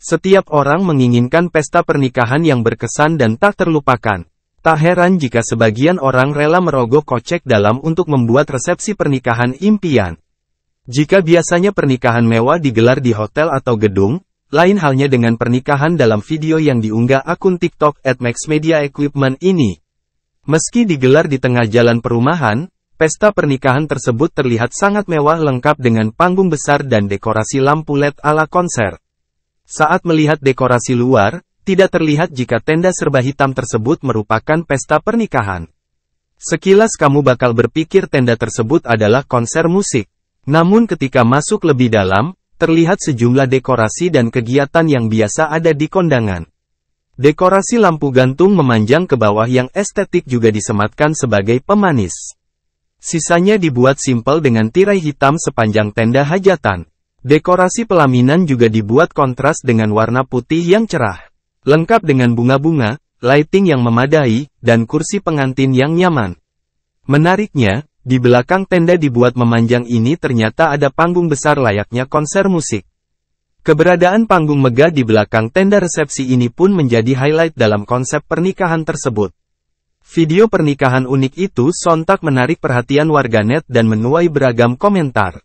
Setiap orang menginginkan pesta pernikahan yang berkesan dan tak terlupakan. Tak heran jika sebagian orang rela merogoh kocek dalam untuk membuat resepsi pernikahan impian. Jika biasanya pernikahan mewah digelar di hotel atau gedung, lain halnya dengan pernikahan dalam video yang diunggah akun TikTok at Max Media Equipment ini. Meski digelar di tengah jalan perumahan, pesta pernikahan tersebut terlihat sangat mewah lengkap dengan panggung besar dan dekorasi lampu LED ala konser. Saat melihat dekorasi luar, tidak terlihat jika tenda serba hitam tersebut merupakan pesta pernikahan. Sekilas kamu bakal berpikir tenda tersebut adalah konser musik. Namun ketika masuk lebih dalam, terlihat sejumlah dekorasi dan kegiatan yang biasa ada di kondangan. Dekorasi lampu gantung memanjang ke bawah yang estetik juga disematkan sebagai pemanis. Sisanya dibuat simpel dengan tirai hitam sepanjang tenda hajatan. Dekorasi pelaminan juga dibuat kontras dengan warna putih yang cerah. Lengkap dengan bunga-bunga, lighting yang memadai, dan kursi pengantin yang nyaman. Menariknya, di belakang tenda dibuat memanjang ini ternyata ada panggung besar layaknya konser musik. Keberadaan panggung megah di belakang tenda resepsi ini pun menjadi highlight dalam konsep pernikahan tersebut. Video pernikahan unik itu sontak menarik perhatian warganet dan menuai beragam komentar.